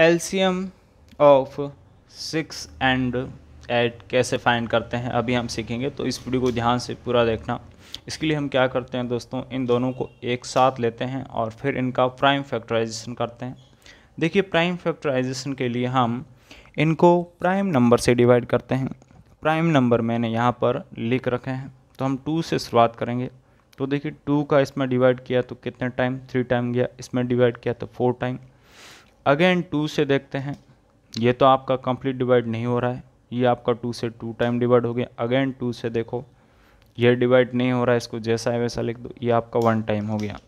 LCM of six and eight कैसे find करते हैं अभी हम सीखेंगे तो इस वीडियो को ध्यान से पूरा देखना इसके लिए हम क्या करते हैं दोस्तों इन दोनों को एक साथ लेते हैं और फिर इनका प्राइम फैक्टराइजेशन करते हैं देखिए प्राइम फैक्टराइजेशन के लिए हम इनको प्राइम नंबर से डिवाइड करते हैं प्राइम नंबर मैंने यहाँ पर लिख रखे हैं तो हम टू से शुरुआत करेंगे तो देखिए टू का इसमें डिवाइड किया तो कितने टाइम थ्री टाइम गया इसमें डिवाइड किया तो फोर टाइम अगेन टू से देखते हैं ये तो आपका कंप्लीट डिवाइड नहीं हो रहा है ये आपका टू से टू टाइम डिवाइड हो गया अगेन टू से देखो ये डिवाइड नहीं हो रहा है इसको जैसा है वैसा लिख दो ये आपका वन टाइम हो गया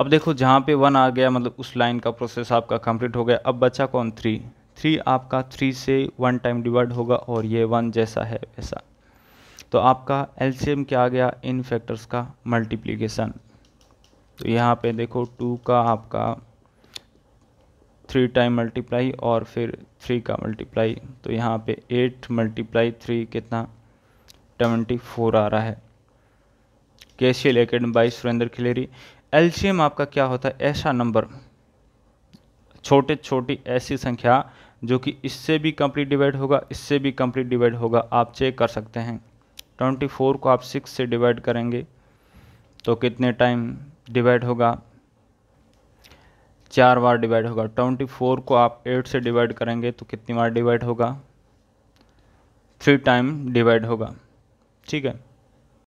अब देखो जहाँ पे वन आ गया मतलब उस लाइन का प्रोसेस आपका कंप्लीट हो गया अब बचा कौन थ्री थ्री आपका थ्री से वन टाइम डिवाइड होगा और ये वन जैसा है वैसा तो आपका एलसीएम क्या आ गया इन फैक्टर्स का मल्टीप्लीकेशन तो यहाँ पे देखो टू का आपका थ्री टाइम मल्टीप्लाई और फिर थ्री का मल्टीप्लाई तो यहाँ पे एट मल्टीप्लाई थ्री कितना ट्वेंटी फोर आ रहा है केशियल academy by Surendra Khileri M आपका क्या होता है ऐसा नंबर छोटे छोटी ऐसी संख्या जो कि इससे भी कंप्लीट डिवाइड होगा इससे भी कंप्लीट डिवाइड होगा आप चेक कर सकते हैं ट्वेंटी फोर को आप सिक्स से डिवाइड करेंगे तो कितने टाइम डिवाइड होगा चार बार डिवाइड होगा ट्वेंटी फोर को आप एट से डिवाइड करेंगे तो कितनी बार डिवाइड होगा थ्री टाइम डिवाइड होगा ठीक है